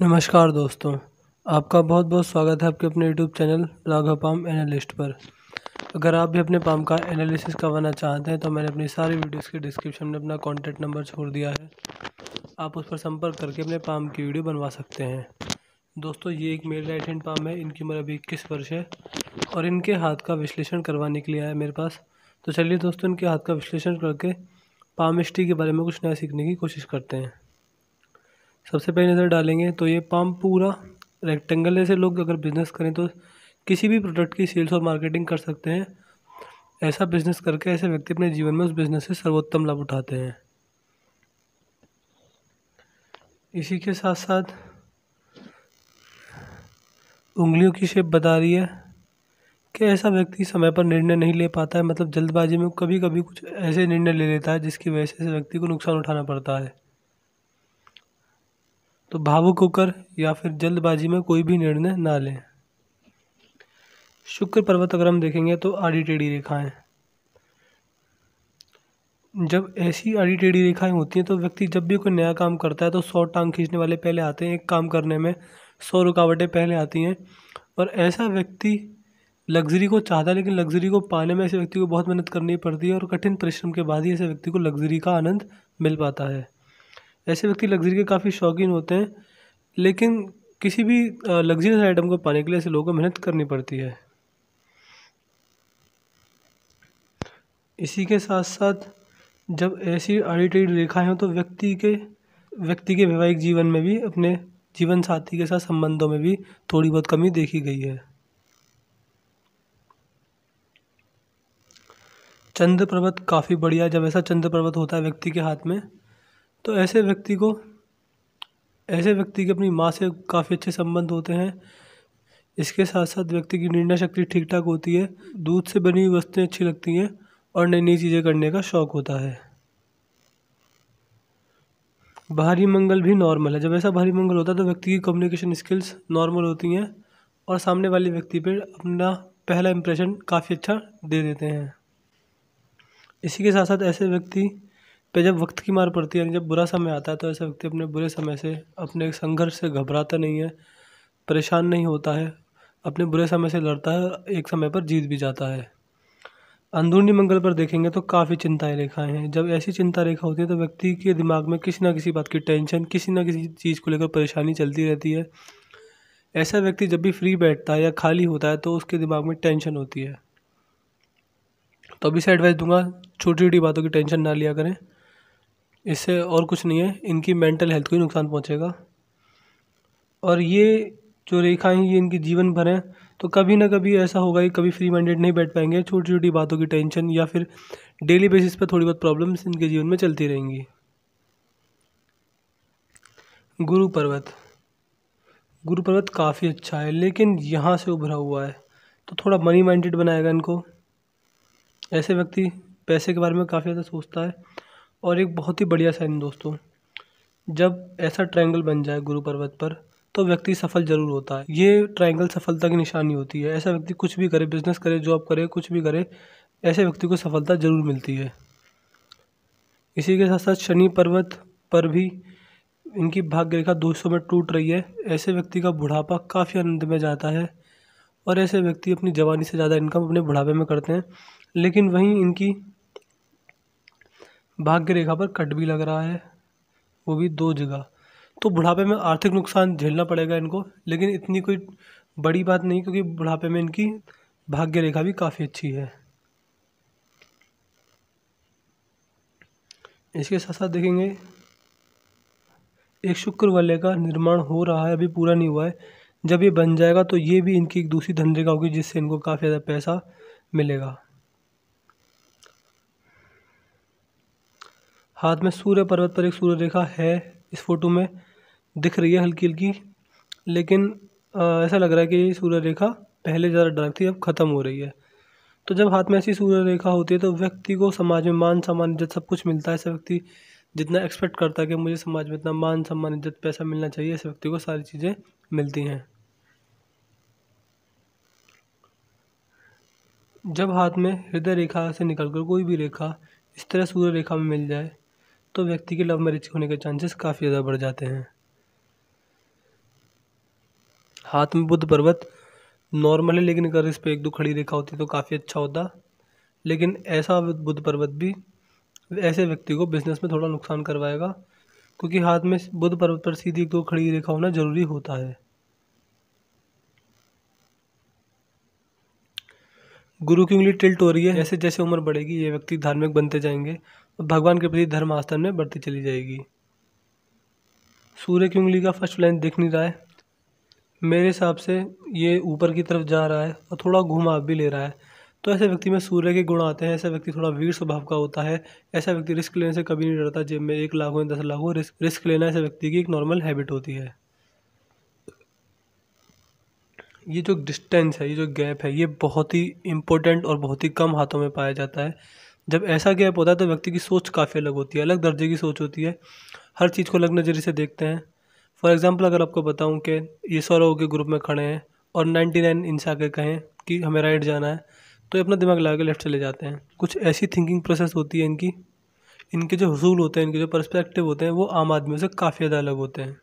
नमस्कार दोस्तों आपका बहुत बहुत स्वागत है आपके अपने YouTube channel Raghav palm analyst पर अगर आप भी अपने पाम का एनालिसिस करवाना चाहते हैं तो मैंने अपनी सारी वीडियोस के डिस्क्रिप्शन में अपना कॉन्टैक्ट नंबर छोड़ दिया है आप उस पर संपर्क करके अपने पाम की वीडियो बनवा सकते हैं दोस्तों ये एक मेल राइट हैंड पाम है इनकी उम्र अभी इक्कीस वर्ष है और इनके हाथ का विश्लेषण करवाने के लिए आया मेरे पास तो चलिए दोस्तों इनके हाथ का विश्लेषण करके पाम के बारे में कुछ नया सीखने की कोशिश करते हैं सबसे पहले नज़र डालेंगे तो ये पाम पूरा रेक्टेंगल जैसे लोग अगर बिज़नेस करें तो किसी भी प्रोडक्ट की सेल्स और मार्केटिंग कर सकते हैं ऐसा बिज़नेस करके ऐसे व्यक्ति अपने जीवन में उस बिज़नेस से सर्वोत्तम लाभ उठाते हैं इसी के साथ साथ उंगलियों की शेप बता रही है कि ऐसा व्यक्ति समय पर निर्णय नहीं ले पाता है मतलब जल्दबाजी में कभी कभी कुछ ऐसे निर्णय ले लेता है जिसकी वजह से व्यक्ति को नुकसान उठाना पड़ता है तो भावुक होकर या फिर जल्दबाजी में कोई भी निर्णय ना लें शुक्र पर्वत अगर हम देखेंगे तो आड़ी टेढ़ी रेखाएं जब ऐसी आड़ी टेढ़ी रेखाएं होती हैं तो व्यक्ति जब भी कोई नया काम करता है तो सौ टांग खींचने वाले पहले आते हैं एक काम करने में सौ रुकावटें पहले आती हैं और ऐसा व्यक्ति लग्जरी को चाहता है लेकिन लग्जरी को पाने में ऐसे व्यक्ति को बहुत मेहनत करनी पड़ती है और कठिन परिश्रम के बाद ही ऐसे व्यक्ति को लग्जरी का आनंद मिल पाता है ऐसे व्यक्ति लग्जरी के काफ़ी शौकीन होते हैं लेकिन किसी भी लग्जरियस आइटम को पाने के लिए ऐसे लोगों को मेहनत करनी पड़ती है इसी के साथ साथ जब ऐसी आड़ी रेखाएँ हों तो व्यक्ति के व्यक्ति के वैवाहिक जीवन में भी अपने जीवन साथी के साथ संबंधों में भी थोड़ी बहुत कमी देखी गई है चंद्र पर्वत काफ़ी बढ़िया जब ऐसा चंद्र पर्वत होता है व्यक्ति के हाथ में तो ऐसे व्यक्ति को ऐसे व्यक्ति के अपनी माँ से काफ़ी अच्छे संबंध होते हैं इसके साथ साथ व्यक्ति की निर्णय शक्ति ठीक ठाक होती है दूध से बनी हुई वस्तुएँ अच्छी लगती हैं और नई नई चीज़ें करने का शौक़ होता है बाहरी मंगल भी नॉर्मल है जब ऐसा बाहरी मंगल होता है तो व्यक्ति की कम्युनिकेशन स्किल्स नॉर्मल होती हैं और सामने वाले व्यक्ति पर अपना पहला इम्प्रेशन काफ़ी अच्छा दे देते हैं इसी के साथ साथ ऐसे व्यक्ति पे जब वक्त की मार पड़ती है यानी जब बुरा समय आता है तो ऐसा व्यक्ति अपने बुरे समय से अपने संघर्ष से घबराता नहीं है परेशान नहीं होता है अपने बुरे समय से लड़ता है एक समय पर जीत भी जाता है अंदरूनी मंगल पर देखेंगे तो काफ़ी चिंताएं रेखाएं हैं जब ऐसी चिंता रेखा होती है तो व्यक्ति के दिमाग में किसी ना किसी बात की टेंशन किसी ना किसी चीज़ को लेकर परेशानी चलती रहती है ऐसा व्यक्ति जब भी फ्री बैठता है या खाली होता है तो उसके दिमाग में टेंशन होती है तो अभी से एडवाइस दूंगा छोटी छोटी बातों की टेंशन ना लिया करें इससे और कुछ नहीं है इनकी मेंटल हेल्थ को ही नुकसान पहुंचेगा और ये जो रेखाएं ये इनकी जीवन भर हैं तो कभी ना कभी ऐसा होगा कि कभी फ्री माइंडेड नहीं बैठ पाएंगे छोटी छोटी बातों की टेंशन या फिर डेली बेसिस पर थोड़ी बहुत प्रॉब्लम्स इनके जीवन में चलती रहेंगी गुरु पर्वत गुरु पर्वत काफ़ी अच्छा है लेकिन यहाँ से उभरा हुआ है तो थोड़ा मनी माइंडेड बनाएगा इनको ऐसे व्यक्ति पैसे के बारे में काफ़ी ज़्यादा सोचता है और एक बहुत ही बढ़िया साइन दोस्तों जब ऐसा ट्रायंगल बन जाए गुरु पर्वत पर तो व्यक्ति सफल जरूर होता है ये ट्रायंगल सफलता की निशानी होती है ऐसा व्यक्ति कुछ भी करे बिजनेस करे जॉब करे कुछ भी करे ऐसे व्यक्ति को सफलता ज़रूर मिलती है इसी के साथ साथ शनि पर्वत पर भी इनकी भाग्य रेखा सौ में टूट रही है ऐसे व्यक्ति का बुढ़ापा काफ़ी आनंद में जाता है और ऐसे व्यक्ति अपनी जवानी से ज़्यादा इनकम अपने बुढ़ापे में करते हैं लेकिन वहीं इनकी भाग्य रेखा पर कट भी लग रहा है वो भी दो जगह तो बुढ़ापे में आर्थिक नुकसान झेलना पड़ेगा इनको लेकिन इतनी कोई बड़ी बात नहीं क्योंकि बुढ़ापे में इनकी भाग्य रेखा भी काफ़ी अच्छी है इसके साथ साथ देखेंगे एक शुक्र वाले का निर्माण हो रहा है अभी पूरा नहीं हुआ है जब ये बन जाएगा तो ये भी इनकी एक दूसरी धनरेखा होगी जिससे इनको काफ़ी ज़्यादा पैसा मिलेगा हाथ में सूर्य पर्वत पर एक सूर्य रेखा है इस फोटो में दिख रही है हल्की हल्की लेकिन आ, ऐसा लग रहा है कि सूर्य रेखा पहले ज़्यादा डार्क थी अब ख़त्म हो रही है तो जब हाथ में ऐसी सूर्य रेखा होती है तो व्यक्ति को समाज में मान सम्मान इज्जत सब कुछ मिलता है ऐसा व्यक्ति जितना एक्सपेक्ट करता है कि मुझे समाज में इतना मान सम्मान इज्जत पैसा मिलना चाहिए ऐसे व्यक्ति को सारी चीज़ें मिलती हैं जब हाथ में हृदय रेखा से निकलकर कोई भी रेखा इस तरह सूर्य रेखा में मिल जाए तो व्यक्ति की लव मैरिज होने के चांसेस काफ़ी ज़्यादा बढ़ जाते हैं हाथ में बुद्ध पर्वत नॉर्मल है लेकिन अगर इस पर एक दो खड़ी रेखा होती तो काफ़ी अच्छा होता लेकिन ऐसा बुद्ध पर्वत भी ऐसे व्यक्ति को बिजनेस में थोड़ा नुकसान करवाएगा क्योंकि हाथ में बुद्ध पर्वत पर सीधी एक दो खड़ी रेखा होना ज़रूरी होता है गुरु की उंगली टिल्ट हो रही है ऐसे जैसे उम्र बढ़ेगी ये व्यक्ति धार्मिक बनते जाएंगे भगवान के प्रति धर्म आस्था में बढ़ती चली जाएगी सूर्य की उंगली का फर्स्ट लाइन दिख नहीं रहा है मेरे हिसाब से ये ऊपर की तरफ जा रहा है और थोड़ा घुमा भी ले रहा है तो ऐसे व्यक्ति में सूर्य के गुण आते हैं ऐसा व्यक्ति थोड़ा वीर स्वभाव का होता है ऐसा व्यक्ति रिस्क लेने से कभी नहीं डरता जेब में एक लाख हो दस लाख हो रिस्क रिस्क लेना ऐसे व्यक्ति की एक नॉर्मल हैबिट होती है ये जो डिस्टेंस है ये जो गैप है ये बहुत ही इम्पोर्टेंट और बहुत ही कम हाथों में पाया जाता है जब ऐसा गैप होता है तो व्यक्ति की सोच काफ़ी अलग होती है अलग दर्जे की सोच होती है हर चीज़ को अलग नज़रिए से देखते हैं फॉर एग्ज़ाम्पल अगर आपको बताऊँ कि ये सौ लोगों के ग्रुप में खड़े हैं और नाइन्टी नाइन इनसे आके कहें कि हमें राइट जाना है तो ये अपना दिमाग लगा के लेफ्ट चले जाते हैं कुछ ऐसी थिंकिंग प्रोसेस होती है इनकी इनके जो हसूल होते हैं इनके जो पर्सपेक्टिव होते हैं वो आम आदमियों से काफ़ी ज़्यादा अलग होते हैं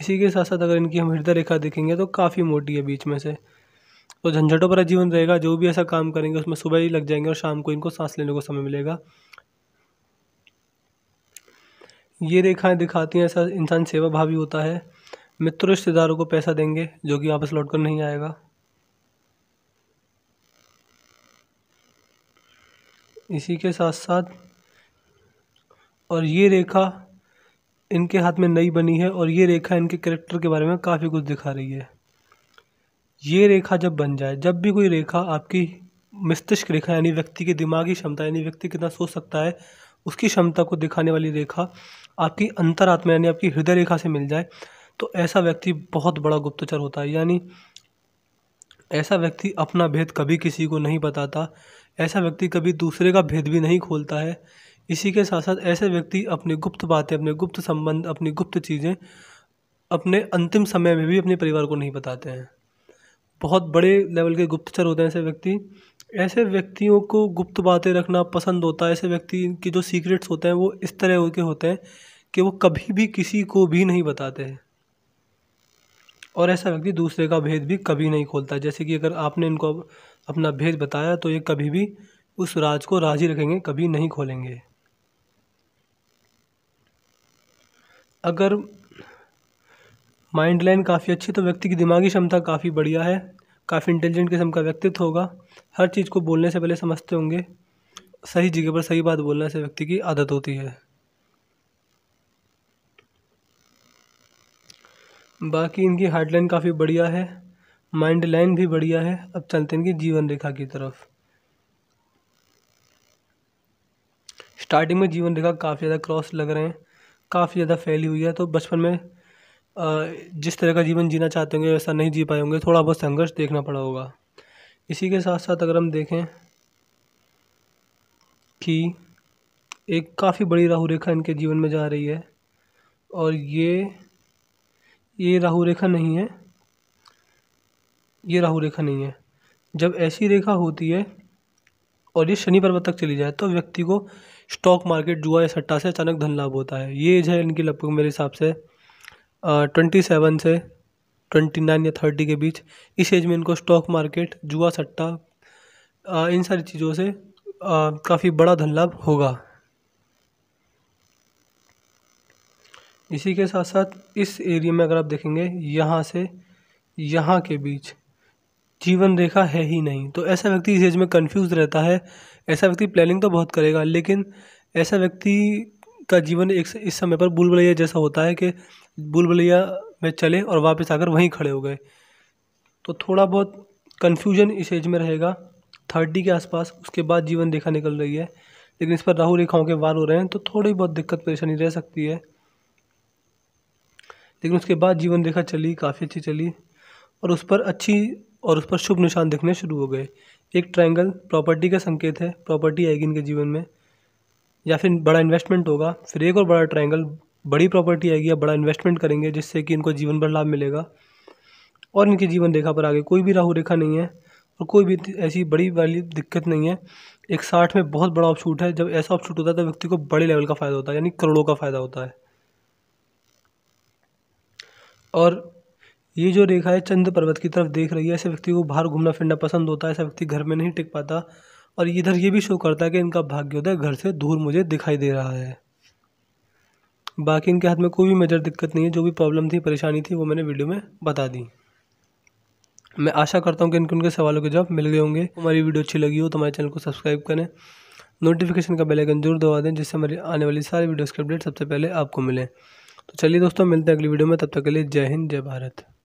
इसी के साथ साथ अगर इनकी हम हृदय रेखा देखेंगे तो काफ़ी मोटी है बीच में से तो झंझटों पर जीवन रहेगा जो भी ऐसा काम करेंगे उसमें सुबह ही लग जाएंगे और शाम को इनको सांस लेने को समय मिलेगा ये रेखाएं दिखाती हैं ऐसा इंसान सेवा भावी होता है मित्र रिश्तेदारों को पैसा देंगे जो कि वापस लौट कर नहीं आएगा इसी के साथ साथ और ये रेखा इनके हाथ में नई बनी है और ये रेखा इनके करेक्टर के बारे में काफ़ी कुछ दिखा रही है ये रेखा जब बन जाए जब भी कोई रेखा आपकी मस्तिष्क रेखा यानी व्यक्ति की दिमागी क्षमता यानी व्यक्ति कितना सोच सकता है उसकी क्षमता को दिखाने वाली रेखा आपकी अंतरात्मा यानी आपकी हृदय रेखा से मिल जाए तो ऐसा व्यक्ति बहुत बड़ा गुप्तचर होता है यानी ऐसा व्यक्ति अपना भेद कभी किसी को नहीं बताता ऐसा व्यक्ति कभी दूसरे का भेद भी नहीं खोलता है इसी के साथ साथ ऐसे व्यक्ति अपनी गुप्त बातें अपने गुप्त संबंध अपनी गुप्त चीज़ें अपने अंतिम समय में भी अपने परिवार को नहीं बताते हैं बहुत बड़े लेवल के गुप्तचर होते हैं ऐसे व्यक्ति ऐसे व्यक्तियों को गुप्त बातें रखना पसंद होता है ऐसे व्यक्ति के जो सीक्रेट्स होते हैं वो इस तरह के होते हैं कि वो कभी भी किसी को भी नहीं बताते हैं और ऐसा व्यक्ति दूसरे का भेद भी कभी नहीं खोलता जैसे कि अगर आपने इनको अपना भेद बताया तो ये कभी भी उस राज को राजी रखेंगे कभी नहीं खोलेंगे अगर माइंड लाइन काफ़ी अच्छी तो व्यक्ति की दिमागी क्षमता काफ़ी बढ़िया है काफ़ी इंटेलिजेंट किस्म का व्यक्तित्व होगा हर चीज़ को बोलने से पहले समझते होंगे सही जगह पर सही बात बोलने से व्यक्ति की आदत होती है बाकी इनकी हार्ट लाइन काफ़ी बढ़िया है माइंड लाइन भी बढ़िया है अब चलते हैं इनकी जीवन रेखा की तरफ स्टार्टिंग में जीवन रेखा काफ़ी ज़्यादा क्रॉस लग रहे हैं काफ़ी ज़्यादा फैली हुई है तो बचपन में जिस तरह का जीवन जीना चाहते होंगे वैसा नहीं जी पाए होंगे थोड़ा बहुत संघर्ष देखना पड़ा होगा इसी के साथ साथ अगर हम देखें कि एक काफ़ी बड़ी राहु रेखा इनके जीवन में जा रही है और ये ये राहु रेखा नहीं है ये राहु रेखा नहीं है जब ऐसी रेखा होती है और ये शनि पर्वत तक चली जाए तो व्यक्ति को स्टॉक मार्केट जुआ या सट्टा से अचानक धन लाभ होता है ये एज है इनकी लगभग मेरे हिसाब से ट्वेंटी सेवन से ट्वेंटी नाइन या थर्टी के बीच इस एज में इनको स्टॉक मार्केट जुआ सट्टा इन सारी चीज़ों से काफ़ी बड़ा धन लाभ होगा इसी के साथ साथ इस एरिया में अगर आप देखेंगे यहाँ से यहाँ के बीच जीवन रेखा है ही नहीं तो ऐसा व्यक्ति इस एज में कंफ्यूज रहता है ऐसा व्यक्ति प्लानिंग तो बहुत करेगा लेकिन ऐसा व्यक्ति का जीवन एक इस समय पर भूल जैसा होता है कि भूल में चले और वापस आकर वहीं खड़े हो गए तो थोड़ा बहुत कन्फ्यूजन इस एज में रहेगा थर्टी के आसपास उसके बाद जीवन रेखा निकल रही है लेकिन इस पर राहु रेखाओं के वार हो रहे हैं तो थोड़ी बहुत दिक्कत परेशानी रह सकती है लेकिन उसके बाद जीवन रेखा चली काफ़ी अच्छी चली और उस पर अच्छी और उस पर शुभ निशान दिखने शुरू हो गए एक ट्रायंगल प्रॉपर्टी का संकेत है प्रॉपर्टी आएगी इनके जीवन में या फिर बड़ा इन्वेस्टमेंट होगा फिर एक और बड़ा ट्रायंगल बड़ी प्रॉपर्टी आएगी या बड़ा इन्वेस्टमेंट करेंगे जिससे कि इनको जीवन भर लाभ मिलेगा और इनकी जीवन रेखा पर आगे कोई भी राहु रेखा नहीं है और कोई भी ऐसी बड़ी वाली दिक्कत नहीं है एक साठ में बहुत बड़ा ऑपशूट है जब ऐसा ऑपशूट होता है तो व्यक्ति को बड़े लेवल का फ़ायदा होता है यानी करोड़ों का फ़ायदा होता है और ये जो रेखा है चंद्र पर्वत की तरफ देख रही है ऐसे व्यक्ति को बाहर घूमना फिरना पसंद होता है ऐसा व्यक्ति घर में नहीं टिक पाता और इधर ये भी शो करता है कि इनका भाग्योदय घर से दूर मुझे दिखाई दे रहा है बाकी इनके हाथ में कोई भी मेजर दिक्कत नहीं है जो भी प्रॉब्लम थी परेशानी थी वो मैंने वीडियो में बता दी मैं आशा करता हूँ कि इनके उनके सवालों के जवाब मिल गए होंगे हमारी वीडियो अच्छी लगी हो तो हमारे चैनल को सब्सक्राइब करें नोटिफिकेशन का बेल आइकन जरूर दबा दें जिससे हमारी आने वाली सारी वीडियोस के अपडेट सबसे पहले आपको मिलें तो चलिए दोस्तों मिलते हैं अगली वीडियो में तब तक के लिए जय हिंद जय भारत